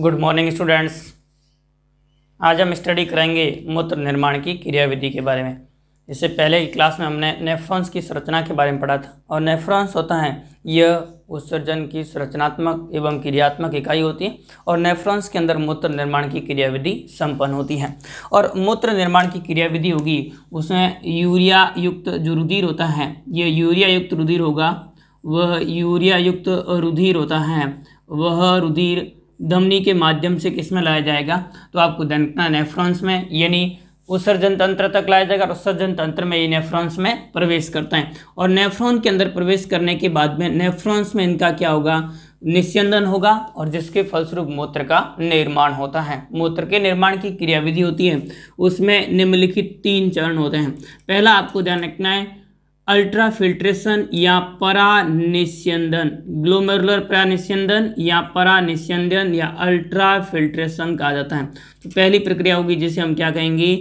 good morning students आज हम study करेंगे मूत्र निर्माण की क्रियाविधि के बारे में इससे पहले की क्लास में हमने नेफ्रॉन्स की संरचना के बारे में पढ़ा था और नेफ्रॉन्स होता है यह उत्सर्जन की संरचनात्मक एवं क्रियात्मक इकाई होती है और नेफ्रॉन्स के अंदर मूत्र निर्माण की क्रियाविधि संपन्न होती है और मूत्र निर्माण की क्रियाविधि होगी उसमें यूरिया युक्त जो रुधिर होता है यह यूरिया युक्त रुधिर होगा वह यूरिया युक्त रुधिर होता है वह रुधिर धमनी के माध्यम से किस में लाया जाएगा तो आपको देखना नेफ्रॉन्स में यानी उत्सर्जन तंत्र तक लाया जाएगा और उत्सर्जन तंत्र में ये नेफ्रॉन्स में प्रवेश करता है और नेफ्रॉन के अंदर प्रवेश करने के बाद में नेफ्रॉन्स में इनका क्या होगा निस्यंदन होगा और जिसके फलस्वरूप मूत्र का निर्माण होता है मूत्र के निर्माण की क्रियाविधि होती है उसमें निम्नलिखित तीन चरण होते हैं पहला आपको ध्यान रखना है अल्ट्रा फिल्ट्रेशन या परानिस्यंदन ग्लोमेरुलर परानिस्यंदन या परानिस्यंदन या फिल्ट्रेशन कहा जाता है तो पहली प्रक्रिया होगी जिसे हम क्या कहेंगे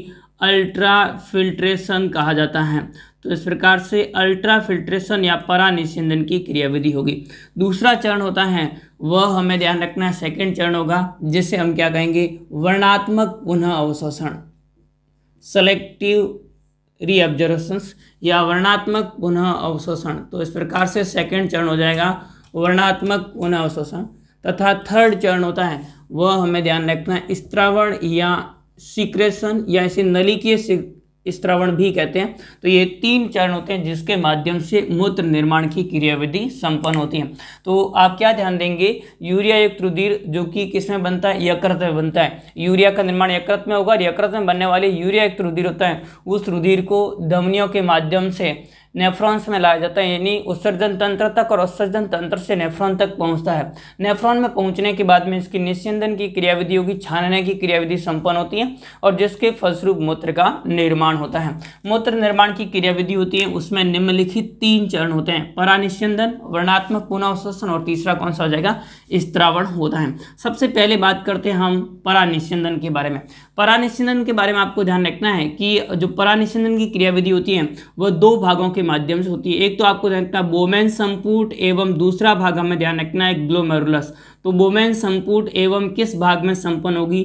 अल्ट्राफिल्ट्रेशन कहा जाता है तो इस प्रकार से अल्ट्राफिल्ट्रेशन या परानिस्यंदन की क्रियाविधि होगी दूसरा चरण होता है वह हमें ध्यान रखना है सेकेंड चरण होगा जिसे हम क्या कहेंगे वर्णात्मक पुनः अवशोषण सेलेक्टिव रीअब्जर्वेशंस या वर्णात्मक पुनः अवशोषण तो इस प्रकार से सेकेंड चरण हो जाएगा वर्णात्मक पुनः अवशोषण तथा थर्ड चरण होता है वह हमें ध्यान रखना है स्त्रावण या सिक्रेशन या इसे के स्त्रवण भी कहते हैं तो ये तीन चरण होते हैं जिसके माध्यम से मूत्र निर्माण की क्रियाविधि संपन्न होती है तो आप क्या ध्यान देंगे यूरिया युक्त रुधिर जो कि किसमें बनता है यकृत में बनता है यूरिया का निर्माण यकृत में होगा और यकृत में बनने वाले यूरिया युक्त रुधिर होता है उस रुधिर को धमनियों के माध्यम से नेफ्रॉन्स में लाया जाता है यानी उत्सर्जन तंत्र तक और उत्सर्जन तंत्र से नेफ्रॉन तक पहुंचता है नेफ्रॉन में पहुंचने के बाद में इसकी निस्यंदन की क्रियाविधि होगी छानने की क्रियाविधि संपन्न होती है और जिसके फलस्वरूप मूत्र का निर्माण होता है मूत्र निर्माण की क्रियाविधि होती है उसमें निम्नलिखित तीन चरण होते हैं परानिस्यंदन वर्णात्मक पुनः और तीसरा कौन सा हो जाएगा स्त्रावण होता है सबसे पहले बात करते हैं हम परानिस्यंदन के बारे में परानिस्यंदन के बारे में आपको ध्यान रखना है कि जो परानिस्यंदन की क्रियाविधि होती है वह दो भागों के के माध्यम से होती है एक तो आपको ध्यान रखना है बोमेन संपुट एवं दूसरा भाग हमें ध्यान रखना है ग्लोमेरुलस तो बोमेन संपुट एवं किस भाग में संपन्न होगी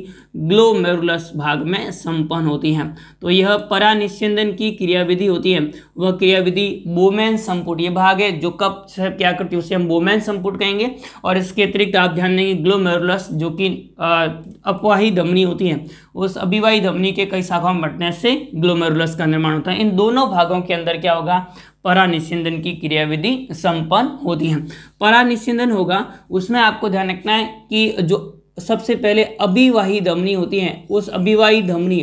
ग्लोमेरुलस भाग में संपन्न होती है तो यह परानिश्चंदन की क्रियाविधि होती है वह क्रियाविधि बोमेन संपुट ये भाग है जो कब क्या करती है उसे हम बोमेन संपुट कहेंगे और इसके अतिरिक्त आप ध्यान देंगे ग्लोमेरुलस जो कि अपवाही धमनी होती है उस अभिवाही धमनी के कई शाखाओं में बंटने से ग्लोमेरुलस का निर्माण होता है इन दोनों भागों के अंदर क्या होगा परानिस्यंदन की क्रियाविधि संपन्न होती है परानिस्यंदन होगा उसमें आपको ध्यान रखना है कि जो सबसे पहले अभिवाही धमनी होती है उस अभिवाही धमनी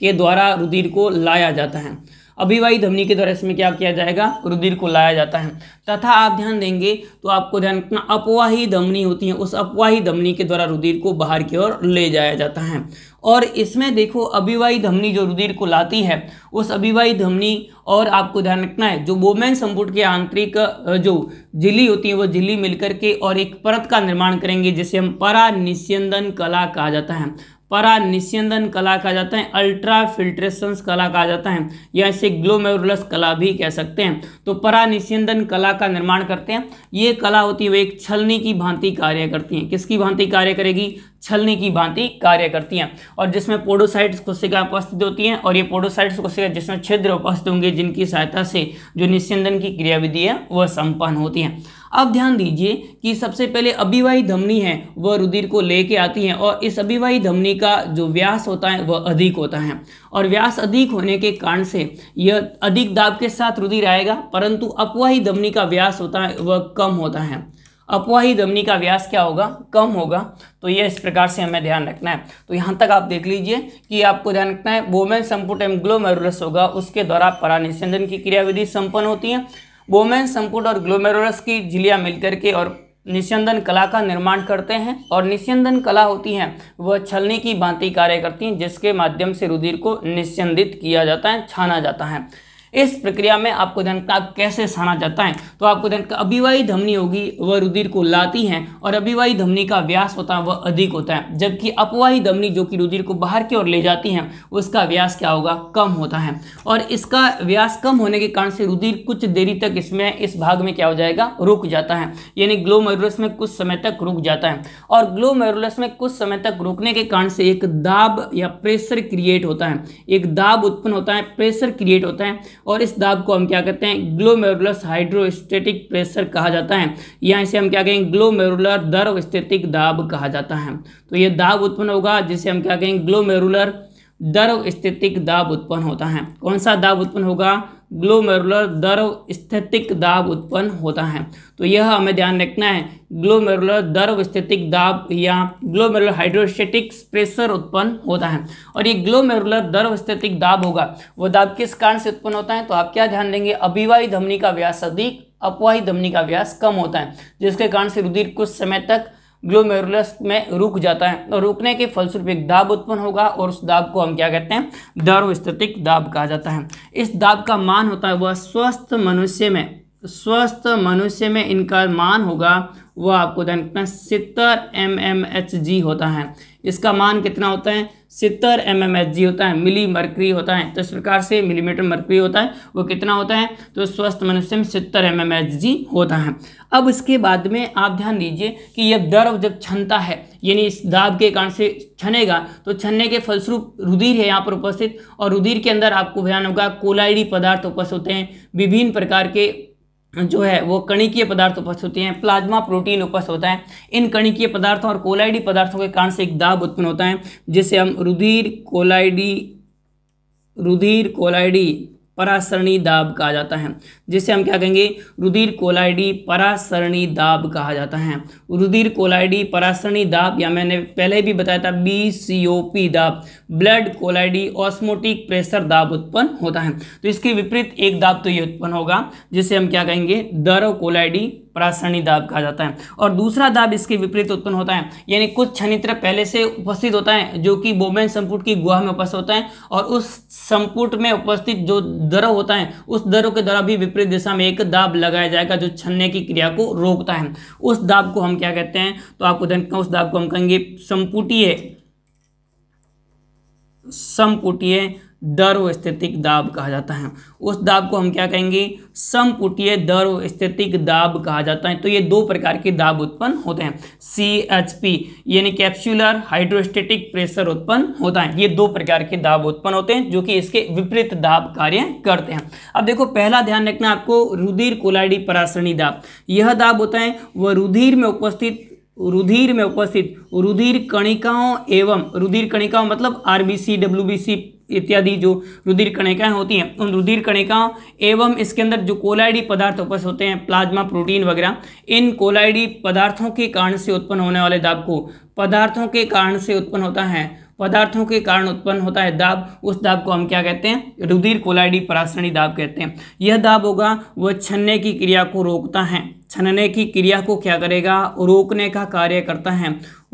के द्वारा रुधिर को लाया जाता है अभिवाही धमनी के द्वारा इसमें क्या किया जाएगा रुधिर को लाया जाता है तथा आप ध्यान देंगे तो आपको ध्यान रखना अपवाही धमनी होती है उस अपवाही धमनी के द्वारा रुधिर को बाहर की ओर ले जाया जाता है और इसमें देखो अभिवाही धमनी जो रुधिर को लाती है उस अभिवाही धमनी और आपको ध्यान रखना है जो बोमैन संपुट के आंतरिक जो झिल्ली होती है वो झिल्ली मिलकर के और एक परत का निर्माण करेंगे जिसे हम निस्यंदन कला कहा जाता है परा निस्यंदन कला कहा जाता है अल्ट्रा फिल्ट्रेशन कला कहा जाता है या इसे ग्लोमेरुलस कला भी कह सकते हैं तो परा निस्यंदन कला का निर्माण करते हैं ये कला होती है एक छलनी की भांति कार्य करती हैं किसकी भांति कार्य करेगी छलनी की भांति कार्य करती हैं और जिसमें पोडोसाइट्स कोशिका उपस्थित होती हैं और ये पोडोसाइट्स कोशिका जिसमें छिद्र उपस्थित होंगे जिनकी सहायता से जो निस्यंदन की क्रियाविधि है वह संपन्न होती है अब ध्यान दीजिए कि सबसे पहले अभिवाही धमनी है वह रुधिर को लेके आती है और इस अभिवाही धमनी का जो व्यास होता है वह अधिक होता है और व्यास अधिक होने के कारण से यह अधिक दाब के साथ रुधिर आएगा परंतु अपवाही धमनी का व्यास होता है वह कम होता है अपवाही धमनी का व्यास क्या होगा कम होगा तो यह इस प्रकार से हमें ध्यान रखना है तो यहाँ तक आप देख लीजिए कि आपको ध्यान रखना है वोमेन संपुट एम ग्लोमेरुलस होगा उसके द्वारा परानिसंजन की क्रियाविधि संपन्न होती है बोमेन संपुट और ग्लोमेरोस की झिलियाँ मिलकर के और निस्यंदन कला का निर्माण करते हैं और निस्यंदन कला होती है वह छलनी की भांति कार्य करती हैं जिसके माध्यम से रुधिर को निस्यंदित किया जाता है छाना जाता है इस प्रक्रिया में आपको धन का कैसे साना जाता है तो आपको धन का अभिवाही धमनी होगी वह रुधिर को लाती है और अभिवाही धमनी का व्यास होता है वह अधिक होता है जबकि अपवाही धमनी जो कि रुधिर को बाहर की ओर ले जाती है उसका व्यास क्या होगा कम होता है और इसका व्यास कम होने के कारण से रुधिर कुछ देरी तक इसमें इस भाग में क्या हो जाएगा रुक जाता है यानी ग्लोमेरुलस में कुछ समय तक रुक जाता है और ग्लोमेरुलस में कुछ समय तक रुकने के कारण से एक दाब या प्रेशर क्रिएट होता है एक दाब उत्पन्न होता है प्रेशर क्रिएट होता है और इस दाब को हम क्या कहते हैं ग्लोमेरुलस हाइड्रोस्टेटिक प्रेशर कहा जाता है या इसे हम क्या कहेंगे ग्लोमेरुलर दर्व स्थितिक दाब कहा जाता है तो ये दाब उत्पन्न होगा जिसे हम क्या कहेंगे ग्लोमेरुलर दर्व स्थितिक दाब उत्पन्न होता है कौन सा दाब उत्पन्न होगा ग्लोमेरुलर दर्व स्थितिक दाब उत्पन्न होता है तो यह हमें ध्यान रखना है ग्लोमेरुलर दर्व स्थितिक दाब या ग्लोमेरुलर हाइड्रोस्टेटिक प्रेशर उत्पन्न होता है और ये ग्लोमेरुलर दर्व स्थितिक दाब होगा वो दाब किस कारण से उत्पन्न होता है तो आप क्या ध्यान देंगे अभिवाही धमनी का व्यास अधिक अपवाही धमनी का व्यास कम होता है जिसके कारण से रुधिर कुछ समय तक ग्लोमेरुलस में रुक जाता है और तो रुकने के फलस्वरूप एक दाब उत्पन्न होगा और उस दाब को हम क्या कहते हैं दारोस्थितिक दाब कहा जाता है इस दाब का मान होता है वह स्वस्थ मनुष्य में स्वस्थ मनुष्य में इनका मान होगा वह आपको ध्यान रखना सितर एम एम एच जी होता है इसका मान कितना होता है सितर एम एम एच जी होता है मिली मरकरी होता है तो इस प्रकार से मिलीमीटर मरकरी होता है वो कितना होता है तो स्वस्थ मनुष्य में सितर एम एम एच जी होता है अब इसके बाद में आप ध्यान दीजिए कि यह दर्व जब छनता है यानी इस दाब के कारण से छनेगा तो छनने के फलस्वरूप रुधिर है यहाँ पर उपस्थित और रुधिर के अंदर आपको ध्यान होगा कोलाइडी पदार्थ उपस्थित होते हैं विभिन्न प्रकार के जो है वो कणिकीय पदार्थ उपस्थित होते हैं प्लाज्मा प्रोटीन उपस्थित होता है इन कणिकीय पदार्थों और कोलाइडी पदार्थों के कारण से एक दाब उत्पन्न होता है जिसे हम रुधिर कोलाइडी रुधिर कोलाइडी परासरणी दाब कहा जाता है जिसे हम क्या कहेंगे रुधिर कोलाइडी परासरणी दाब कहा जाता है रुधिर कोलाइडी परासरणी दाब या मैंने पहले भी बताया था बी सी ओ पी दाब ब्लड कोलाइडी ऑस्मोटिक प्रेशर दाब उत्पन्न होता है तो इसके विपरीत एक दाब तो ये उत्पन्न होगा जिसे हम क्या कहेंगे दरो कोलाइडी परासरणी दाब कहा जाता है और दूसरा दाब इसके विपरीत उत्पन्न होता है यानी कुछ क्षणित्र पहले से उपस्थित होता है जो कि बोमेन संपुट की गुहा में उपस्थित होता है और उस संपुट में उपस्थित जो दर होता है उस दरों के द्वारा भी विपरीत दिशा में एक दाब लगाया जाएगा जो छन्ने की क्रिया को रोकता है उस दाब को हम क्या कहते हैं तो आपको ध्यान उस दाब को हम कहेंगे संपुटीय संपुटीय दर्वस्थितिक दाब कहा जाता है उस दाब को हम क्या कहेंगे समपुटीय दर्वस्थितिक दाब कहा जाता है तो ये दो प्रकार के दाब उत्पन्न होते हैं सी एच पी यानी कैप्सुलर हाइड्रोस्टेटिक प्रेशर उत्पन्न होता है ये दो प्रकार के दाब उत्पन्न होते हैं जो कि इसके विपरीत दाब कार्य करते हैं अब देखो पहला ध्यान रखना आपको रुधिर कोलाइडी पराश्रणी दाब यह दाब होता है वह रुधिर में उपस्थित रुधिर में उपस्थित रुधिर कणिकाओं एवं रुधिर कणिकाओं मतलब आरबीसी डब्ल्यूबीसी इत्यादि जो रुधिर कणिकाएं होती हैं उन रुधिर कणिकाओं एवं इसके अंदर जो कोलाइडी पदार्थ उपस्थित होते हैं प्लाज्मा प्रोटीन वगैरह इन कोलाइडी पदार्थों के कारण से उत्पन्न होने वाले दाब को पदार्थों के कारण से उत्पन्न होता है पदार्थों के कारण उत्पन्न होता है दाब उस दाब को हम क्या कहते हैं रुधिर कोलाइडी पराश्रणी दाब कहते हैं यह दाब होगा वह छनने की क्रिया को रोकता है छनने की क्रिया को क्या करेगा रोकने का कार्य करता है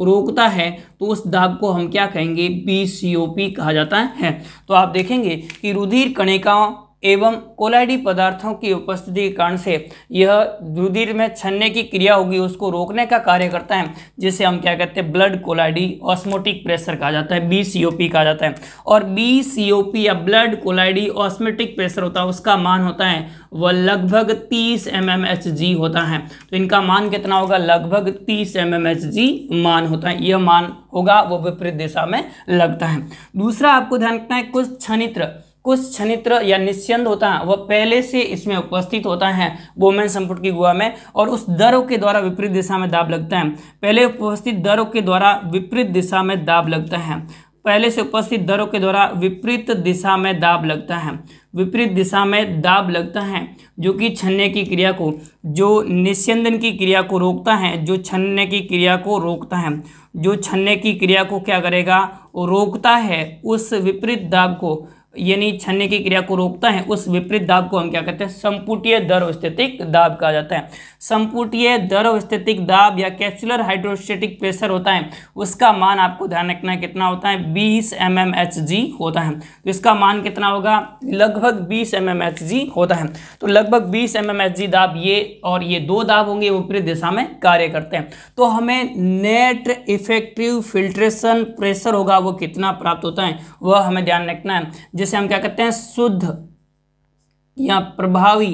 रोकता है तो उस दाब को हम क्या कहेंगे पी कहा जाता है तो आप देखेंगे कि रुधिर कणिकाओं एवं कोलाइडी पदार्थों की उपस्थिति के कारण से यह रुधिर में छनने की क्रिया होगी उसको रोकने का कार्य करता है जिसे हम क्या कहते हैं ब्लड कोलाइडी ऑस्मोटिक प्रेशर कहा जाता है बी सी ओ पी कहा जाता है और बी सी ओ पी या ब्लड कोलाइडी ऑस्मोटिक प्रेशर होता है उसका मान होता है वह लगभग तीस एम एम एच जी होता है तो इनका मान कितना होगा लगभग तीस एम एम एच जी मान होता है यह मान होगा वो विपरीत दिशा में लगता है दूसरा आपको ध्यान रखना है कुछ छनित्र कुछ छनित्र या निश्चंद होता है वह पहले से इसमें उपस्थित होता है बोमेन संपुट की गुहा में और उस दरों के द्वारा विपरीत दिशा में दाब लगता है पहले उपस्थित दरों के द्वारा विपरीत दिशा में दाब लगता है पहले से उपस्थित दरों के द्वारा विपरीत दिशा में दाब लगता है विपरीत दिशा में दाब लगता है जो कि छन्ने की क्रिया को जो निस्यंदन की क्रिया को रोकता है जो छन्ने की क्रिया को रोकता है जो छन्ने की क्रिया को क्या करेगा रोकता है उस विपरीत दाब को यानी छन्ने की क्रिया को रोकता है उस विपरीत दाब को हम क्या कहते हैं संपुटीय दर स्थितिक दाब कहा जाता है संपुटीय दर स्थितिक दाब या कैप्सुलर हाइड्रोस्टेटिक प्रेशर होता है उसका मान आपको ध्यान रखना है कितना होता है बीस एम एम एच जी होता है तो इसका मान कितना होगा लगभग बीस एम एम एच जी होता है तो लगभग बीस एम एम एच जी दाब ये और ये दो दाब होंगे विपरीत दिशा में कार्य करते हैं तो हमें नेट इफेक्टिव फिल्ट्रेशन प्रेशर होगा वो कितना प्राप्त होता है वह हमें ध्यान रखना है जिस जिसे हम क्या कहते हैं शुद्ध या प्रभावी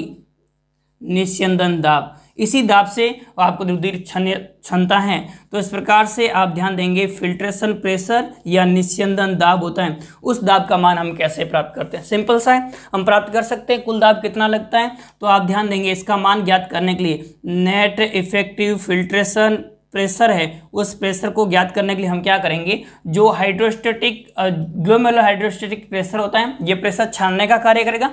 निस्यंदन दाब इसी दाब से आपको रुधिर क्षमता है तो इस प्रकार से आप ध्यान देंगे फिल्ट्रेशन प्रेशर या निस्यंदन दाब होता है उस दाब का मान हम कैसे प्राप्त करते हैं सिंपल सा है हम प्राप्त कर सकते हैं कुल दाब कितना लगता है तो आप ध्यान देंगे इसका मान ज्ञात करने के लिए नेट इफेक्टिव फिल्ट्रेशन प्रेशर है उस प्रेशर को ज्ञात करने के लिए हम क्या करेंगे जो हाइड्रोस्टेटिक ग्लोमेलो हाइड्रोस्टेटिक प्रेशर होता है ये प्रेशर छानने का कार्य करेगा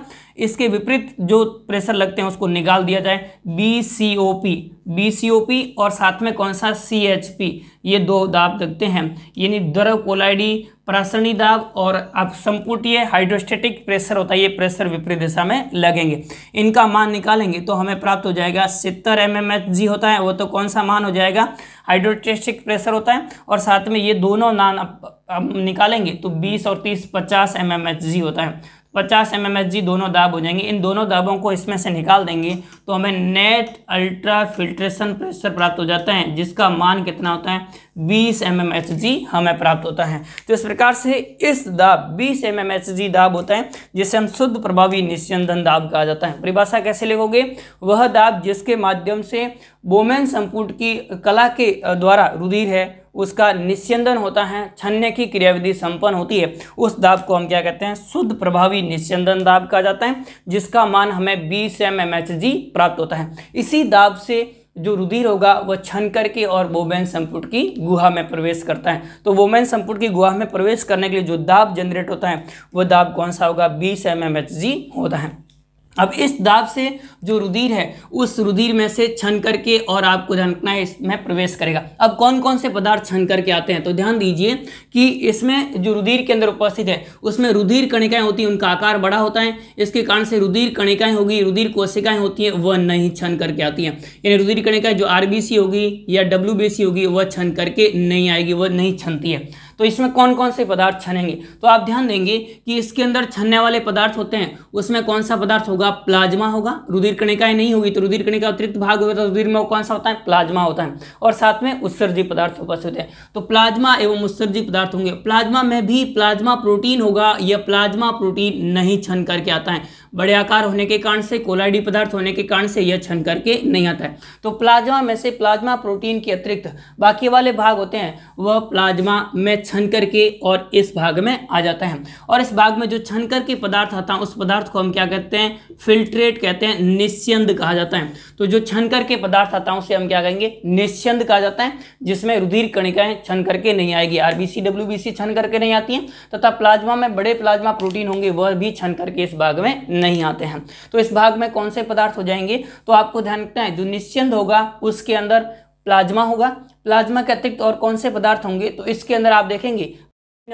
इसके विपरीत जो प्रेशर लगते हैं उसको निकाल दिया जाए B C O P B C O P और साथ में कौन सा सी एच पी ये दो दाब लगते हैं यानी द्रव कोलाइडी प्रसरणी दाब और अब संपुटीय हाइड्रोस्टेटिक प्रेशर होता है ये प्रेशर विपरीत दिशा में लगेंगे इनका मान निकालेंगे तो हमें प्राप्त हो जाएगा सितर एम एम एच जी होता है वो तो कौन सा मान हो जाएगा हाइड्रोस्टेटिक प्रेशर होता है और साथ में ये दोनों नान अब निकालेंगे तो बीस और तीस पचास एम एम एच जी होता है 50 एम एम दोनों दाब हो जाएंगे इन दोनों दाबों को इसमें से निकाल देंगे तो हमें नेट अल्ट्रा फिल्ट्रेशन प्रेशर प्राप्त हो जाता है जिसका मान कितना होता है 20 एम एम हमें प्राप्त होता है तो इस प्रकार से इस दाब 20 एम एम दाब होता है जिसे हम शुद्ध प्रभावी निश्चंदन दाब कहा जाता है परिभाषा कैसे लिखोगे वह दाब जिसके माध्यम से बोमेन संपुट की कला के द्वारा रुधिर है उसका निस्यंदन होता है छन्ने की क्रियाविधि संपन्न होती है उस दाब को हम क्या कहते हैं शुद्ध प्रभावी निस्यंदन दाब कहा जाता है जिसका मान हमें बीस एम एम एच जी प्राप्त होता है इसी दाब से जो रुधिर होगा वह छन करके और वोमेन संपुट की गुहा में प्रवेश करता है तो वोमेन संपुट की गुहा में प्रवेश करने के लिए जो दाब जनरेट होता है वह दाब कौन सा होगा बीस एम एम एच जी होता है अब इस दाब से जो रुधिर है उस रुधिर में से छन करके और आपको ढंकना है इसमें प्रवेश करेगा अब कौन कौन से पदार्थ छन करके आते हैं तो ध्यान दीजिए कि इसमें जो रुधिर के अंदर उपस्थित है उसमें रुधिर कणिकाएं होती हैं उनका आकार बड़ा होता है इसके कारण से रुधिर कणिकाएं होगी रुधिर कोशिकाएं होती हैं वह नहीं छन करके आती हैं यानी रुधिर कणिकाएं जो आर होगी या डब्ल्यू होगी वह छन करके नहीं आएगी वह नहीं छनती है तो इसमें कौन कौन से पदार्थ छनेंगे तो आप ध्यान देंगे कि इसके अंदर छनने वाले पदार्थ होते हैं उसमें कौन सा पदार्थ होगा प्लाज्मा होगा रुधिर कणिकाएं नहीं होगी तो रुधिर कणिका अतिरिक्त भाग होगा तो रुधिर में कौन सा होता है प्लाज्मा होता है और साथ में उत्सर्जी पदार्थ उपस्थित होते हैं तो प्लाज्मा एवं उत्सर्जी पदार्थ होंगे प्लाज्मा में भी प्लाज्मा प्रोटीन होगा यह प्लाज्मा प्रोटीन नहीं छन करके आता है बड़े आकार होने के कारण से कोलाइडी पदार्थ होने के कारण से यह छन करके नहीं आता है तो प्लाज्मा में से प्लाज्मा प्रोटीन के अतिरिक्त बाकी वाले भाग होते हैं वह प्लाज्मा में छन करके और इस भाग में आ जाता है और इस भाग में जो छन करके पदार्थ आता है उस पदार्थ को हम क्या कहते हैं फिल्ट्रेट कहते हैं निश्चंद कहा जाता है तो जो छन करके पदार्थ आता है उसे हम क्या कहेंगे निश्चंद कहा जाता है जिसमें रुधिर कणिकाएं छन करके नहीं आएगी आरबीसी सी छन करके नहीं आती हैं तथा प्लाज्मा में बड़े प्लाज्मा प्रोटीन होंगे वह भी छन करके इस भाग में नहीं आते हैं तो इस भाग में कौन से पदार्थ हो जाएंगे तो आपको ध्यान रखना है जो निश्चिंद होगा उसके अंदर प्लाज्मा होगा प्लाज्मा के अतिरिक्त और कौन से पदार्थ होंगे तो इसके अंदर आप देखेंगे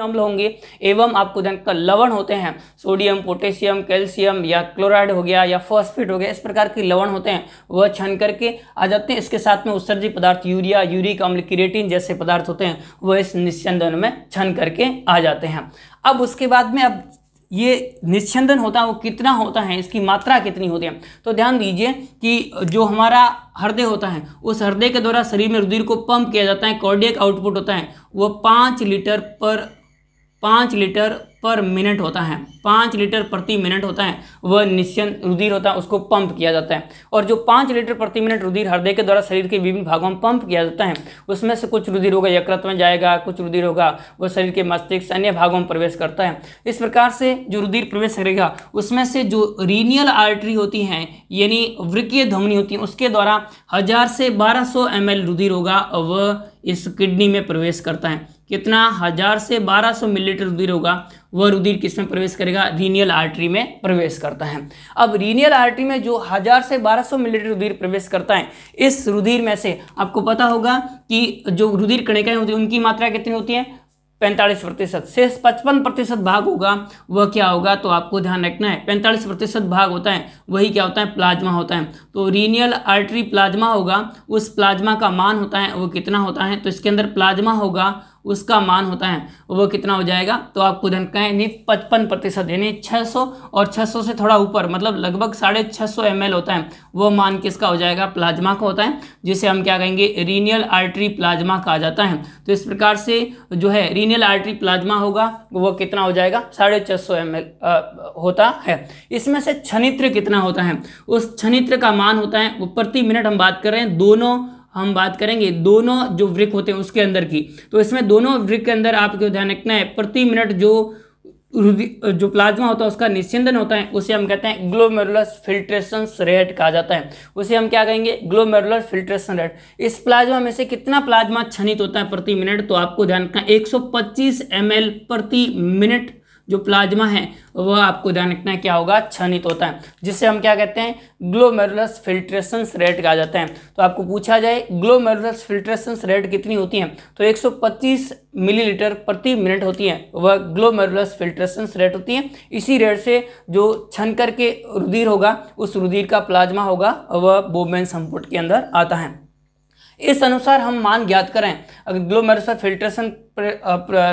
अम्ल होंगे एवं आपको ध्यान का लवण होते हैं सोडियम पोटेशियम कैल्शियम या क्लोराइड हो गया या फॉस्फेट हो गया इस प्रकार के लवण होते हैं वह छन करके आ जाते हैं इसके साथ में उत्सर्जी पदार्थ यूरिया यूरिक अम्ल क्रिएटिन जैसे पदार्थ होते हैं वह इस निश्चंदन में छन करके आ जाते हैं अब उसके बाद में अब ये निश्छंदन होता है वो कितना होता है इसकी मात्रा कितनी होती है तो ध्यान दीजिए कि जो हमारा हृदय होता है उस हृदय के द्वारा शरीर में रुधिर को पंप किया जाता है कॉर्डियक आउटपुट होता है वह पाँच लीटर पर पाँच लीटर पर मिनट होता है पाँच लीटर प्रति मिनट होता है वह निश्चित रुधिर होता है उसको पंप किया जाता है और जो पाँच लीटर प्रति मिनट रुधिर हृदय के द्वारा शरीर के विभिन्न भागों में पंप किया जाता है उसमें से कुछ रुधिर होगा यकृत में जाएगा कुछ रुधिर होगा वह शरीर के मस्तिष्क अन्य भागों में प्रवेश करता है इस प्रकार से जो रुधिर प्रवेश करेगा उसमें से जो रीनियल आर्टरी होती हैं यानी वृक्कीय ध्वनी होती है उसके द्वारा हज़ार से बारह सौ रुधिर होगा वह इस किडनी में प्रवेश करता है कितना हजार से 1200 मिलीलीटर रुधिर होगा वह रुधिर किस में प्रवेश करेगा रीनियल आर्टरी में प्रवेश करता है अब रीनियल आर्टरी में जो हजार से 1200 मिलीलीटर रुधिर प्रवेश करता है इस रुधिर में से आपको पता होगा कि जो रुधिर कणिकाएं होती है उनकी मात्रा कितनी होती है पैंतालीस प्रतिशत शेष पचपन प्रतिशत भाग होगा वह क्या होगा तो आपको ध्यान रखना है पैंतालीस प्रतिशत भाग होता है वही क्या होता है प्लाज्मा होता है तो रीनियल आर्टरी प्लाज्मा होगा उस प्लाज्मा का मान होता है वो कितना होता है तो इसके अंदर प्लाज्मा होगा उसका मान होता है वो कितना हो जाएगा तो आप खुद कहें पचपन प्रतिशत यानी 600 और 600 से थोड़ा ऊपर मतलब लगभग साढ़े छः सौ होता है वो मान किसका हो जाएगा प्लाज्मा का होता है जिसे हम क्या कहेंगे रीनियल आर्टरी प्लाज्मा कहा जाता है तो इस प्रकार से जो है रीनियल आर्टरी प्लाज्मा होगा वो कितना हो जाएगा साढ़े छः सौ होता है इसमें से छनित्र कितना होता है उस छनित्र का मान होता है वो प्रति मिनट हम बात कर रहे हैं दोनों हम बात करेंगे दोनों जो वृक्क होते हैं उसके अंदर की तो इसमें दोनों वृक्क के अंदर आपको ध्यान रखना है प्रति मिनट जो जो प्लाज्मा होता है उसका निश्चिंदन होता है उसे हम कहते हैं ग्लोमेरुलस फिल्ट्रेशन रेट कहा जाता है उसे हम क्या कहेंगे ग्लोमेरुलस फिल्ट्रेशन रेट इस प्लाज्मा में से कितना प्लाज्मा छनित होता है प्रति मिनट तो आपको ध्यान रखना 125 एमएल प्रति मिनट जो प्लाज्मा है वह आपको ध्यान रखना क्या होगा क्षणित होता है जिससे हम क्या कहते हैं ग्लोमेरुलस फिल्ट्रेशन रेट कहा जाता है तो आपको पूछा जाए ग्लोमेरुलस फिल्ट्रेशन रेट कितनी होती है तो 125 मिलीलीटर प्रति मिनट होती है वह ग्लोमेरुलस फिल्ट्रेशन रेट होती है इसी रेट से जो छन करके रुधिर होगा उस रुधिर का प्लाज्मा होगा वह बोमेन संपुट के अंदर आता है इस अनुसार हम मान ज्ञात करें अगर ग्लोमेरुलर फिल्ट्रेशन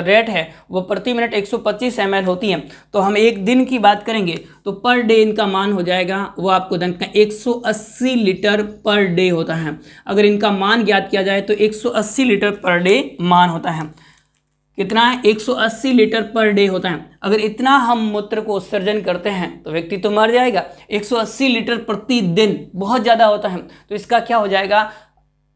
रेट है वो प्रति मिनट 125 ml होती है तो हम एक दिन की बात करेंगे तो पर डे इनका मान हो जाएगा वो आपको दिन का 180 लीटर पर डे होता है अगर इनका मान ज्ञात किया जाए तो 180 लीटर पर डे मान होता है कितना है 180 लीटर पर डे होता है अगर इतना हम मूत्र को उत्सर्जन करते हैं तो व्यक्ति तो मर जाएगा 180 लीटर प्रतिदिन बहुत ज़्यादा होता है तो इसका क्या हो जाएगा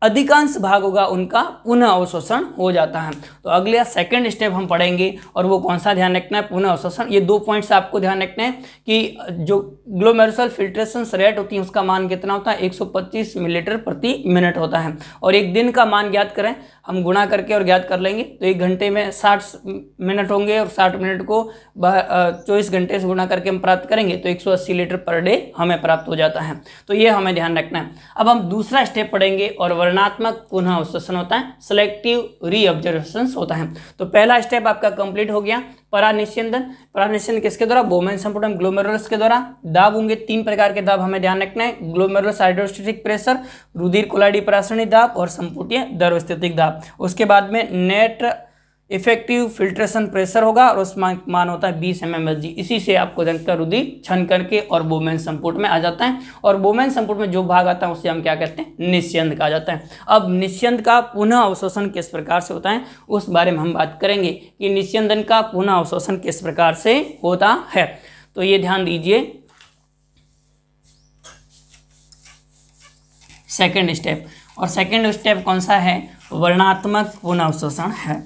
अधिकांश भाग होगा उनका पुनः अवशोषण हो जाता है तो अगला सेकंड स्टेप हम पढ़ेंगे और वो कौन सा ध्यान रखना है पुनः अवशोषण ये दो पॉइंट्स आपको ध्यान रखना है कि जो ग्लोमेरुसल फिल्ट्रेशन रेट होती है उसका मान कितना होता है 125 मिलीलीटर प्रति मिनट होता है और एक दिन का मान ज्ञात करें हम गुणा करके और ज्ञात कर लेंगे तो एक घंटे में साठ मिनट होंगे और साठ मिनट को चौबीस घंटे से गुणा करके हम प्राप्त करेंगे तो एक लीटर पर डे हमें प्राप्त हो जाता है तो ये हमें ध्यान रखना है अब हम दूसरा स्टेप पढ़ेंगे और वर्णात्मक पुनः अवशोषण होता है सिलेक्टिव रीऑब्जर्वेशन होता है तो पहला स्टेप आपका कंप्लीट हो गया परानिश्चंदन परानिश्चंदन किसके द्वारा बोमेन संपूर्ण ग्लोमेरुलस के द्वारा दाब होंगे तीन प्रकार के दाब हमें ध्यान रखना है ग्लोमेरुलस हाइड्रोस्टेटिक प्रेशर रुधिर कोलाइडी परासरणी दाब और संपूर्ण दर्वस्थितिक दाब उसके बाद में नेट इफेक्टिव फिल्ट्रेशन प्रेशर होगा और उसमें मान होता है बीस एम एम इसी से आपको जनता रुदी छन करके और बोमेन संपुट में आ जाता है और बोमेन संपुट में जो भाग आता है उसे हम क्या कहते हैं निश्चंद कहा जाता है अब निश्चंद का पुनः अवशोषण किस प्रकार से होता है उस बारे में हम बात करेंगे कि निश्चंदन का पुनः अवशोषण किस प्रकार से होता है तो ये ध्यान दीजिए सेकेंड स्टेप और सेकेंड स्टेप कौन सा है वर्णात्मक पुनः अवशोषण है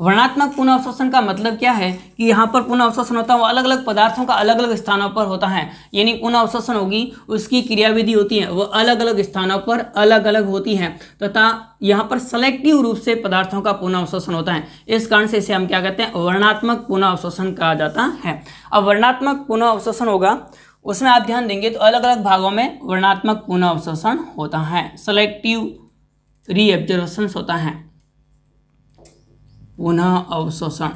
वर्णात्मक पुनः अवशोषण का मतलब क्या है कि यहाँ पर पुनः अवशोषण होता है वो अलग अलग पदार्थों का अलग अलग स्थानों पर होता है यानी पुनः अवशोषण होगी उसकी क्रियाविधि होती है वो अलग अलग स्थानों पर अलग अलग होती है तथा तो यहाँ पर सेलेक्टिव रूप से पदार्थों का पुनः अवशोषण होता है इस कारण से इसे हम क्या कहते हैं वर्णात्मक पुनः अवशोषण कहा जाता है अब वर्णात्मक पुनः अवशोषण होगा उसमें आप ध्यान देंगे तो अलग अलग भागों में वर्णात्मक पुनः अवशोषण होता है सेलेक्टिव रीएब्जर्वेशन होता है पुनः अवशोषण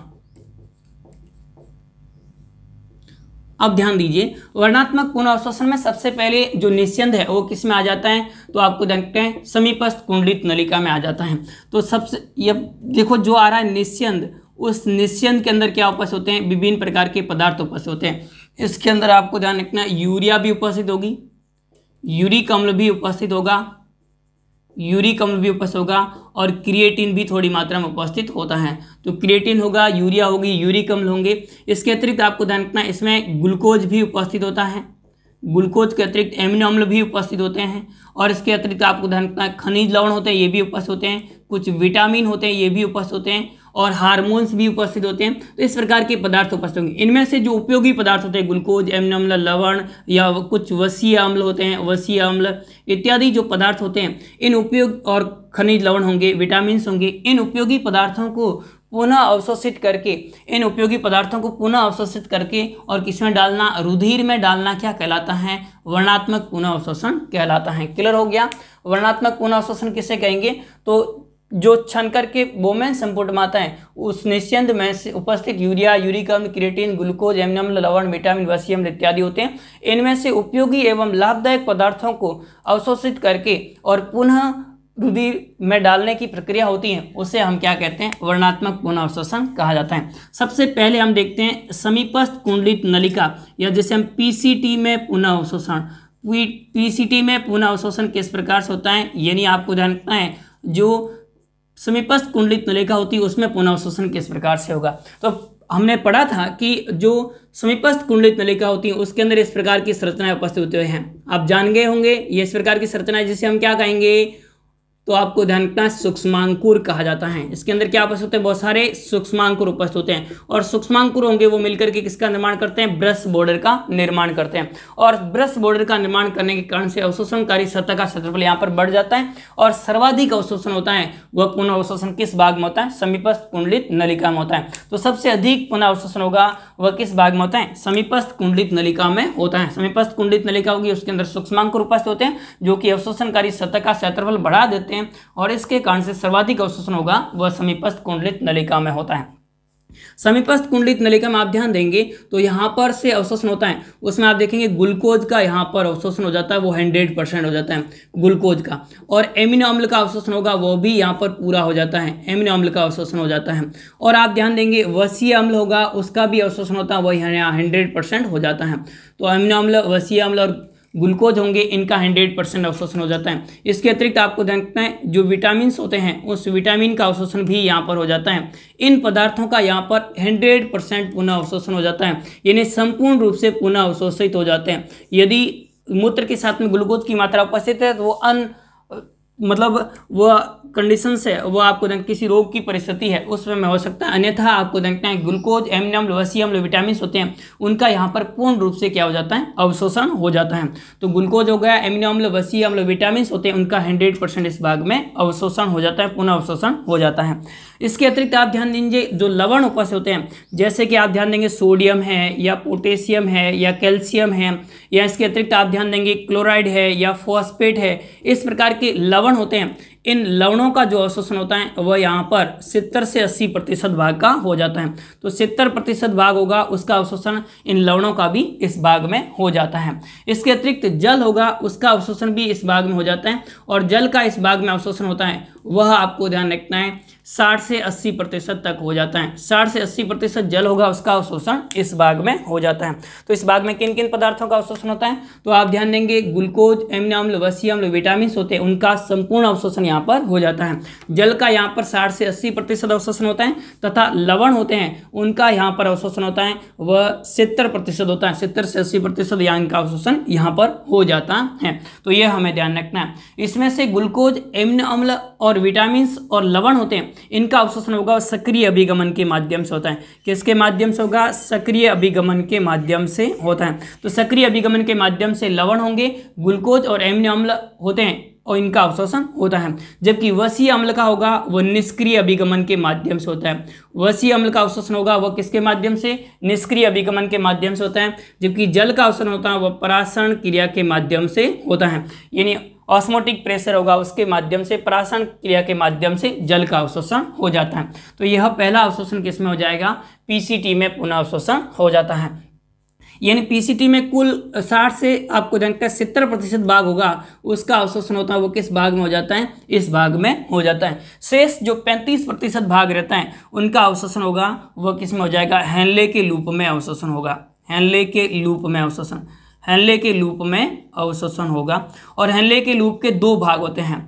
अब ध्यान दीजिए वर्णात्मक पुनः अवशोषण में सबसे पहले जो निस्यंद है वो किस में आ जाता है तो आपको देखते हैं समीपस्थ कुंडलित नलिका में आ जाता है तो सबसे ये देखो जो आ रहा है निस्यंद उस निस्यंद के अंदर क्या उपस्थित होते हैं विभिन्न प्रकार के पदार्थ उपस्थित होते हैं इसके अंदर आपको ध्यान रखना यूरिया भी उपस्थित होगी यूरिक अम्ल भी उपस्थित होगा यूरिक अम्ल भी उपस्थित होगा और क्रिएटिन भी थोड़ी मात्रा में उपस्थित होता है तो क्रिएटिन होगा यूरिया होगी यूरिक अम्ल होंगे इसके अतिरिक्त आपको ध्यान रखना इसमें ग्लूकोज भी उपस्थित होता है ग्लूकोज के अतिरिक्त एमिनो अम्ल भी उपस्थित होते हैं और इसके अतिरिक्त आपको ध्यान रखना खनिज लवण होते हैं ये भी उपस्थित होते हैं कुछ विटामिन होते हैं ये भी उपस्थित होते हैं और हार्मोन्स भी उपस्थित होते हैं तो इस प्रकार के पदार्थ उपस्थित होंगे इनमें से जो उपयोगी पदार्थ होते हैं ग्लूकोज एमन अम्ल लवण या कुछ वसीय अम्ल होते हैं वसीय अम्ल इत्यादि जो पदार्थ होते हैं इन उपयोग और खनिज लवण होंगे विटामिन होंगे इन उपयोगी पदार्थों को पुनः अवशोषित करके इन उपयोगी पदार्थों को पुनः अवशोषित करके और किसमें डालना रुधिर में डालना क्या कहलाता है वर्णात्मक पुनः अवशोषण कहलाता है क्लियर हो गया वर्णात्मक पुनः अवशोषण किसे कहेंगे तो जो छनकर के वोमेन संपुट है उस निश्चिंद में से उपस्थित यूरिया यूरिकम क्रिएटिन ग्लूकोज एमनियम लवण विटामिन वसीयम इत्यादि होते हैं इनमें से उपयोगी एवं लाभदायक पदार्थों को अवशोषित करके और पुनः रुधिर में डालने की प्रक्रिया होती है उसे हम क्या कहते हैं वर्णात्मक पुनः अवशोषण कहा जाता है सबसे पहले हम देखते हैं समीपस्थ कुंडलित नलिका या जिसे हम पी में पुनः अवशोषण पी में पुनः अवशोषण किस प्रकार से होता है यानी आपको जानना है जो समीपस्थ कुंडलित नलिका होती है उसमें पुनः अवशोषण किस प्रकार से होगा तो हमने पढ़ा था कि जो समीपस्थ कुंडली नलिका होती है उसके अंदर इस प्रकार की संरचनाएं उपस्थित होती हैं आप जान गए होंगे ये इस प्रकार की संरचना जिसे हम क्या कहेंगे तो आपको ध्यान रखना सूक्ष्मांकुर कहा जाता है इसके अंदर क्या उपस्थित होते हैं बहुत सारे सूक्ष्मांकुर उपस्थित होते हैं और सूक्ष्मांकुर होंगे वो मिलकर के किसका निर्माण करते हैं ब्रश बॉर्डर का निर्माण करते हैं और ब्रश बॉर्डर का निर्माण करने के कारण से अवशोषणकारी सतह का क्षेत्रफल यहाँ पर बढ़ जाता है और सर्वाधिक अवशोषण होता है वह पुनः अवशोषण किस भाग में होता है समीपस्थ कुंडलित नलिका में होता है तो सबसे अधिक पुनः अवशोषण होगा वह किस भाग में होता है समीपस्थ कुंडलित नलिका में होता है समीपस्थ कुंडलित नलिका होगी उसके अंदर सूक्ष्मांकुर उपस्थित होते हैं जो कि अवशोषणकारी सतह का क्षेत्रफल बढ़ा देते हैं सकते हैं और इसके कारण से सर्वाधिक अवशोषण होगा वह समीपस्थ कुंडलित नलिका में होता है समीपस्थ कुंडलित नलिका में आप ध्यान देंगे तो यहां पर से अवशोषण होता है उसमें आप देखेंगे ग्लूकोज का यहां पर अवशोषण हो जाता है वो हंड्रेड परसेंट हो जाता है ग्लूकोज का और एमिनो अम्ल का अवशोषण होगा वो भी यहां पर पूरा हो जाता है एमिनो अम्ल का अवशोषण हो जाता है और आप ध्यान देंगे वसीय अम्ल होगा उसका भी अवशोषण होता है वही यहाँ हंड्रेड हो जाता है तो एमिनो अम्ल वसीय अम्ल और ग्लूकोज होंगे इनका हंड्रेड परसेंट अवशोषण हो जाता है इसके अतिरिक्त आपको देखते हैं जो विटामिन होते हैं उस विटामिन का अवशोषण भी यहाँ पर हो जाता है इन पदार्थों का यहाँ पर हंड्रेड परसेंट पुनः अवशोषण हो जाता है यानी संपूर्ण रूप से पुनः अवशोषित हो जाते हैं यदि मूत्र के साथ में ग्लूकोज की मात्रा उपस्थित है तो वो अन्य मतलब वह कंडीशन है वो आपको देखते किसी रोग की परिस्थिति है उस समय हो सकता है अन्यथा आपको देखते हैं ग्लूकोज एमनी अम्ल वसी अम्ल विटामिन होते हैं उनका यहाँ पर पूर्ण रूप से क्या हो जाता है अवशोषण हो जाता है तो ग्लूकोज हो गया एमनी अम्ल वसी अम्ल विटामिन होते हैं उनका हंड्रेड परसेंट इस भाग में अवशोषण हो जाता है पुनः अवशोषण हो जाता है इसके अतिरिक्त आप ध्यान देंगे जो लवण उपस्थित होते हैं जैसे कि आप ध्यान देंगे सोडियम है या पोटेशियम है या कैल्शियम है या इसके अतिरिक्त आप ध्यान देंगे क्लोराइड है या फॉस्पेट है इस प्रकार के लवण होते हैं इन लवणों का जो अवशोषण होता है वह यहाँ पर सितर से अस्सी प्रतिशत भाग का हो जाता है तो सितर प्रतिशत भाग होगा उसका अवशोषण इन लवणों का भी इस भाग में हो जाता है इसके अतिरिक्त जल होगा उसका अवशोषण भी इस भाग में हो जाता है और जल का इस भाग में अवशोषण होता है वह आपको ध्यान रखना है साठ से अस्सी प्रतिशत तक हो जाता है साठ से अस्सी प्रतिशत जल होगा उसका अवशोषण इस भाग में हो जाता है तो इस भाग में किन किन पदार्थों का अवशोषण होता है तो आप ध्यान देंगे ग्लूकोज एमन अम्ल वसी अम्ल विटामिन होते हैं उनका संपूर्ण अवशोषण यहाँ पर हो जाता है जल का यहाँ पर साठ से अस्सी प्रतिशत अवशोषण होता है तथा लवण होते हैं उनका यहाँ पर अवशोषण होता है वह सितर प्रतिशत होता है सितर से अस्सी प्रतिशत या इनका अवशोषण यहाँ पर हो जाता है तो ये हमें ध्यान रखना है इसमें से ग्लूकोज एम्न अम्ल और विटामिन और लवण होते हैं इनका अवशोषण होगा सक्रिय अभिगमन के माध्यम से होता है किसके माध्यम से होगा सक्रिय अभिगमन के माध्यम से होता है तो सक्रिय अभिगमन के माध्यम से लवण होंगे ग्लूकोज और एमिनो अम्ल होते हैं और इनका अवशोषण होता है जबकि वसी अम्ल का होगा वह निष्क्रिय अभिगमन के माध्यम से होता है वसी अम्ल का अवशोषण होगा वह किसके माध्यम से निष्क्रिय अभिगमन के माध्यम से होता है जबकि जल का अवशोषण होता है वह परासरण क्रिया के माध्यम से होता है यानी ऑस्मोटिक प्रेशर होगा उसके माध्यम से प्राशन क्रिया के माध्यम से जल का अवशोषण हो जाता है तो यह पहला अवशोषण किसमें हो जाएगा पीसीटी में पुनः अवशोषण हो जाता है यानी पीसीटी में कुल 60 से आपको जानकर सत्तर प्रतिशत भाग होगा उसका अवशोषण होता है वो किस भाग में हो जाता है इस भाग में हो जाता है शेष जो 35 प्रतिशत भाग रहता है उनका अवशोषण होगा वह किस में हो जाएगा हैनले के लूप में अवशोषण होगा हैनले के लूप में अवशोषण हैनले के लूप में अवशोषण होगा और हेनले के लूप के दो भाग होते हैं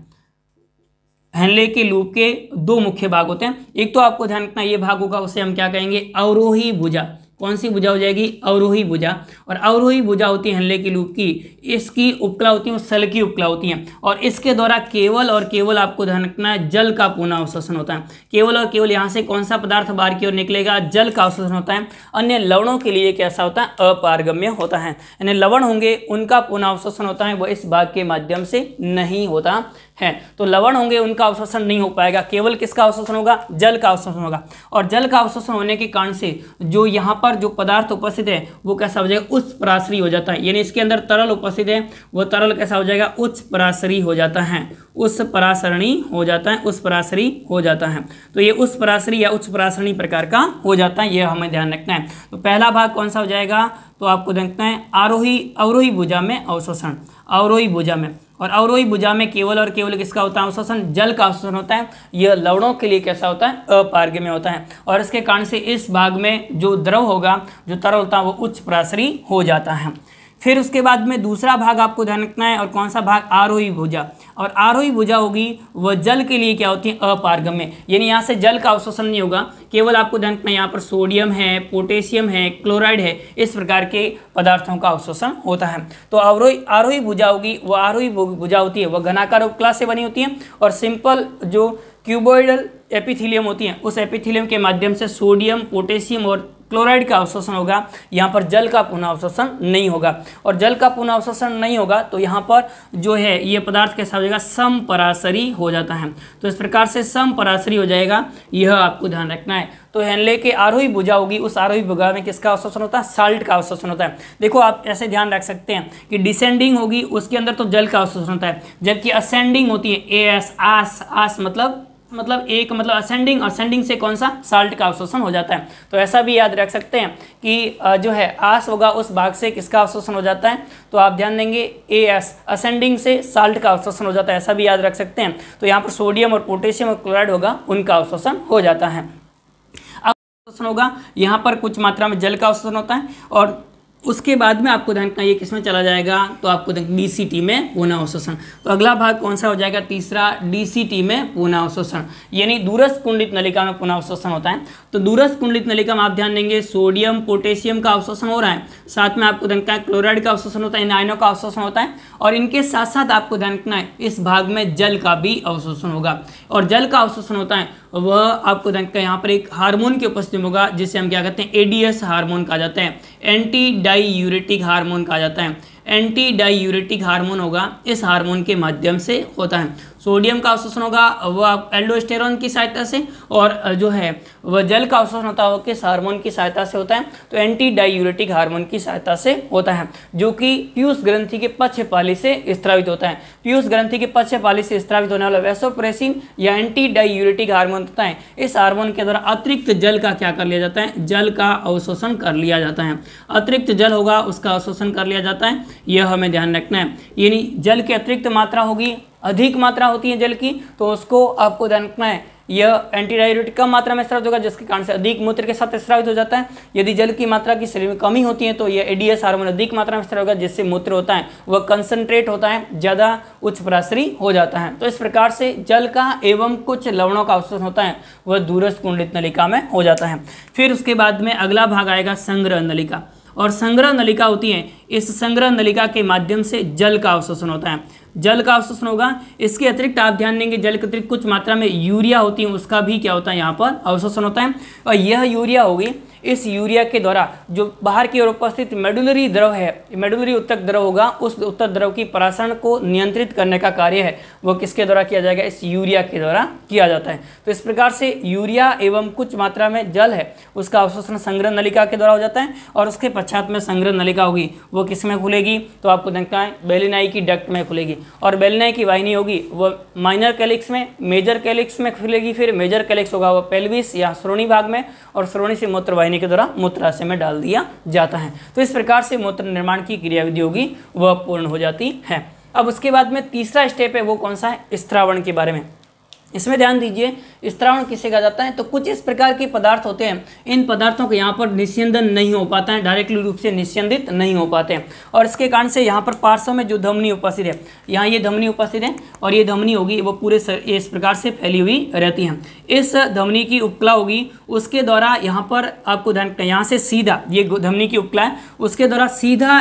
हेनले के लूप के दो मुख्य भाग होते हैं एक तो आपको ध्यान रखना ये भाग होगा उसे हम क्या कहेंगे अवरोही भुजा कौन सी भुजा हो जाएगी अवरोही भुजा और अवरोही भुजा होती है हल्ले की लूप की इसकी उपकला होती है वो सल की उपकला होती है और इसके द्वारा केवल और केवल आपको ध्यान रखना है जल का पुनः अवशोषण होता है केवल और केवल यहाँ से कौन सा पदार्थ बाहर की ओर निकलेगा जल का अवशोषण होता है अन्य लवणों के लिए कैसा होता है अपारगम्य होता है यानी लवण होंगे उनका पुनः अवशोषण होता है वह इस भाग के माध्यम से नहीं होता हैं तो लवण होंगे उनका अवशोषण नहीं हो पाएगा केवल किसका अवशोषण होगा जल का अवशोषण होगा और जल का अवशोषण होने के कारण से जो यहाँ पर जो पदार्थ उपस्थित है वो कैसा हो जाएगा उच्च पराश्री हो जाता है यानी इसके अंदर तरल उपस्थित है वो तरल कैसा हो जाएगा उच्च पराश्री हो जाता है उस पराशरणी हो जाता है उस पराशरी हो जाता है तो ये उस पराशरी या उच्च पराशरणी प्रकार का हो जाता है ये हमें ध्यान रखना है तो पहला भाग कौन सा हो जाएगा तो आपको देखते हैं आरोही अवरोही भुजा में अवशोषण अवरोही भुजा में और अवरोही भुजा में केवल और केवल किसका होता है अवशोषण जल का अवशोषण होता है यह लवणों के लिए कैसा होता है अपार्ग में होता है और इसके कारण से इस भाग में जो द्रव होगा जो तरल होता है वो उच्च प्रासरी हो जाता है फिर उसके बाद में दूसरा भाग आपको ध्यान रखना है और कौन सा भाग आरोही भुजा और आरोही भुजा होगी वह जल के लिए क्या होती है अपारगम्य यानी यहाँ से जल का अवशोषण नहीं होगा केवल आपको ध्यान रखना है यहाँ पर सोडियम है पोटेशियम है क्लोराइड है इस प्रकार के पदार्थों का अवशोषण होता है तो आरोही आरोही भुजा होगी वह आरोही भुजा होती है वह घनाकार उपकला से बनी होती है और सिंपल जो क्यूबोइडल एपिथिलियम होती है उस एपिथिलियम के माध्यम से सोडियम पोटेशियम और क्लोराइड का अवशोषण होगा यहाँ पर जल का पुनः अवशोषण नहीं होगा और जल का पुनः अवशोषण नहीं होगा तो यहाँ पर जो है ये पदार्थ कैसा हो जाएगा सम पराशरी हो जाता है तो इस प्रकार से सम पराशरी हो जाएगा यह आपको ध्यान रखना है तो हेनले के आरोही भुजा होगी उस आरोही भुजा में किसका अवशोषण होता है साल्ट का अवशोषण होता है देखो आप ऐसे ध्यान रख सकते हैं कि डिसेंडिंग होगी उसके अंदर तो जल का अवशोषण होता है जबकि असेंडिंग होती है ए एस आस आस मतलब मतलब एक मतलब असेंडिंग असेंडिंग से कौन सा साल्ट का अवशोषण हो जाता है तो ऐसा भी याद रख सकते हैं कि जो है आस होगा उस भाग से किसका अवशोषण हो जाता है तो आप ध्यान देंगे ए एस असेंडिंग से साल्ट का अवशोषण हो जाता है ऐसा भी याद रख सकते हैं तो यहाँ पर सोडियम और पोटेशियम और क्लोराइड होगा उनका अवशोषण हो जाता है अवशोषण होगा यहाँ पर कुछ मात्रा में जल का अवशोषण होता है और उसके बाद में आपको ध्यान ये किस में चला जाएगा तो आपको डी सी टी में पूना अवशोषण तो अगला भाग कौन सा हो जाएगा तीसरा डी सी टी में पूना अवशोषण यानी दूरस्थ कुंडित नलिका में पूना अवशोषण होता है तो दूरस्थ कुंडित नलिका में आप ध्यान देंगे सोडियम पोटेशियम का अवशोषण हो रहा है साथ में आपको ध्यान है क्लोराइड का अवशोषण होता है नाइनों का अवशोषण होता है और इनके साथ साथ आपको ध्यान है इस भाग में जल का भी अवशोषण होगा और जल का अवशोषण होता है वह आपको ध्यान यहाँ पर एक हार्मोन की उपस्थिति होगा जिसे हम क्या कहते हैं एडीएस हार्मोन कहा जाता है एंटी डाईयूरेटिक हार्मोन कहा जाता है एंटी डाईयूरेटिक हार्मोन होगा इस हार्मोन के माध्यम से होता है सोडियम का अवशोषण होगा वह एल्डोस्टेरॉन की सहायता से और जो है वह जल का अवशोषण होता है किस हार्मोन की सहायता से होता है तो एंटी डायूरेटिक हार्मोन की सहायता से होता है जो कि पीयूष ग्रंथि के पक्ष पाली से स्त्रावित होता है पीयूष ग्रंथि के पक्ष पाली से स्त्रावित होने वाला वैसोप्रेसिन या एंटी डायूरेटिक हार्मोन होता है इस हार्मोन के द्वारा अतिरिक्त जल का क्या कर लिया जाता है जल का अवशोषण कर लिया जाता है अतिरिक्त जल होगा उसका अवशोषण कर लिया जाता है यह हमें ध्यान रखना है यानी जल की अतिरिक्त मात्रा होगी अधिक मात्रा होती है जल की तो उसको आपको ध्यान रखना है यह एंटीडायोरेटिक कम मात्रा में स्रावित होगा जिसके कारण से अधिक मूत्र के साथ स्रावित हो जाता है यदि जल की मात्रा की शरीर में कमी होती है तो यह एडीएस हार्मोन अधिक मात्रा में स्रावित होगा जिससे मूत्र होता है वह कंसंट्रेट होता है ज़्यादा उच्च पराश्री हो जाता है तो इस प्रकार से जल का एवं कुछ लवणों का अवसर होता है वह दूरस्थ कुंडलित नलिका में हो जाता है फिर उसके बाद में अगला भाग आएगा संग्रह नलिका और संग्रह नलिका होती है इस संग्रह नलिका के माध्यम से जल का अवशोषण होता है जल का अवशोषण होगा इसके अतिरिक्त आप ध्यान देंगे जल के अतिरिक्त कुछ मात्रा में यूरिया होती है उसका भी क्या होता है यहाँ पर अवशोषण होता है और यह यूरिया होगी इस यूरिया के द्वारा जो बाहर की ओर उपस्थित मेडुलरी द्रव है मेडुलरी उत्तक द्रव होगा उस उत्तक द्रव की परासरण को नियंत्रित करने का कार्य है वो किसके द्वारा किया जाएगा इस यूरिया के द्वारा किया जाता है तो इस प्रकार से यूरिया एवं कुछ मात्रा में जल है उसका अवशोषण संग्रह नलिका के द्वारा हो जाता है और उसके पश्चात में संग्रह नलिका होगी वो किस में खुलेगी तो आपको देखना है बेलिनाई की डक्ट में खुलेगी और बेलिनाई की वाहिनी होगी वह माइनर कैलिक्स में मेजर कैलिक्स में खुलेगी फिर मेजर कैलिक्स होगा वह पेल्विस या श्रोणी भाग में और श्रोणी से मूत्र वाहिनी के द्वारा मूत्राशय में डाल दिया जाता है तो इस प्रकार से मूत्र निर्माण की क्रियाविधि होगी वह पूर्ण हो जाती है अब उसके बाद में तीसरा स्टेप है वो कौन सा है स्त्रावण के बारे में इसमें ध्यान दीजिए स्त्रावण किसे कहा जाता है तो कुछ इस प्रकार के पदार्थ होते हैं इन पदार्थों के यहाँ पर निस्यंदन नहीं हो पाता है डायरेक्टली रूप से निस्यंदित नहीं हो पाते हैं और इसके कारण से यहाँ पर पार्श्व में जो धमनी उपस्थित है यहाँ ये धमनी उपस्थित है और ये धमनी होगी वो पूरे इस प्रकार से फैली हुई रहती है इस धमनी की उपकला होगी उसके द्वारा यहाँ पर आपको ध्यान यहाँ से सीधा ये धमनी की उपकला है उसके द्वारा सीधा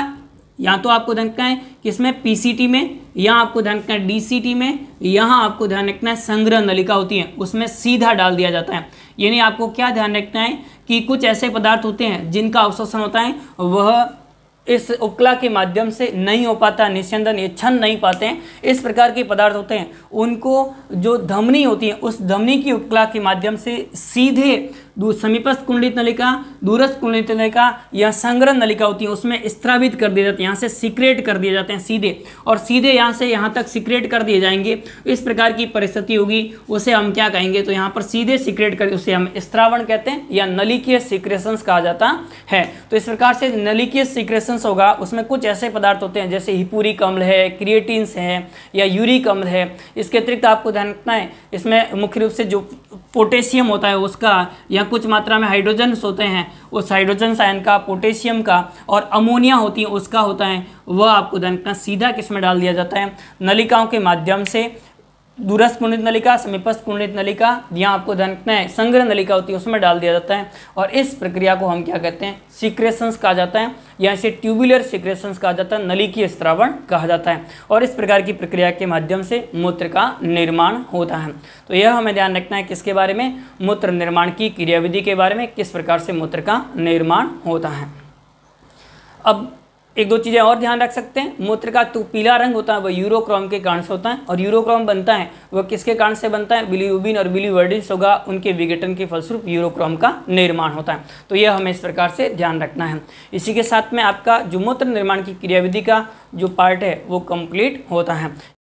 या तो आपको ध्यान रखना है किसमें पीसीटी में या आपको ध्यान रखना है डीसीटी में यहाँ आपको ध्यान रखना है संग्रह नलिका होती है उसमें सीधा डाल दिया जाता है यानी आपको क्या ध्यान रखना है कि कुछ ऐसे पदार्थ होते हैं जिनका अवशोषण होता है वह इस उपकला के माध्यम से नहीं हो पाता निस्यंदन ये छन नहीं पाते हैं इस प्रकार के पदार्थ होते हैं उनको जो धमनी होती है उस धमनी की उपकला के माध्यम से सीधे समीपस्थ कुंडलित नलिका दूरस्थ कुंडलित नलिका या संग्रह नलिका होती है उसमें स्त्रावित कर दिए जाते हैं यहाँ से सीक्रेट कर दिए जाते हैं सीधे और सीधे यहाँ से यहाँ तक सीक्रेट कर दिए जाएंगे इस प्रकार की परिस्थिति होगी उसे हम क्या कहेंगे तो यहाँ पर सीधे सीक्रेट कर उसे हम स्त्रावण कहते हैं या नलिकीय सिक्रेशंस कहा जाता है तो इस प्रकार से नलिकीय सिक्रेशंस होगा उसमें कुछ ऐसे पदार्थ होते हैं जैसे हिपूरिक अम्ल है क्रिएटिन्स है या यूरिक अम्ल है इसके अतिरिक्त आपको ध्यान रखना है इसमें मुख्य रूप से जो पोटेशियम होता है उसका या कुछ मात्रा में हाइड्रोजन्स होते हैं उस हाइड्रोजन साइन का पोटेशियम का और अमोनिया होती है उसका होता है वह आपको धन का सीधा किस में डाल दिया जाता है नलिकाओं के माध्यम से दूरस्थ कुंडित नलिका समीपस्थ पुणित नलिका यहाँ आपको धन संग्रह नलिका होती है उसमें डाल दिया जाता है और इस प्रक्रिया को हम क्या कहते हैं सीक्रेशंस कहा जाता है या इसे ट्यूबुलर सीक्रेशंस कहा जाता है नली की स्त्रावण कहा जाता है और इस प्रकार की प्रक्रिया के माध्यम से मूत्र का निर्माण होता है तो यह हमें ध्यान रखना है किसके बारे में मूत्र निर्माण की क्रियाविधि के बारे में किस प्रकार से मूत्र का निर्माण होता है अब एक दो चीज़ें और ध्यान रख सकते हैं मूत्र का तो पीला रंग होता है वह यूरोक्रोम के कारण से होता है और यूरोक्रोम बनता है वह किसके कारण से बनता है बिलीबिन और बिली वर्डिस होगा उनके विघटन के फलस्वरूप यूरोक्रोम का निर्माण होता है तो यह हमें इस प्रकार से ध्यान रखना है इसी के साथ में आपका जो मूत्र निर्माण की क्रियाविधि का जो पार्ट है वो कम्प्लीट होता है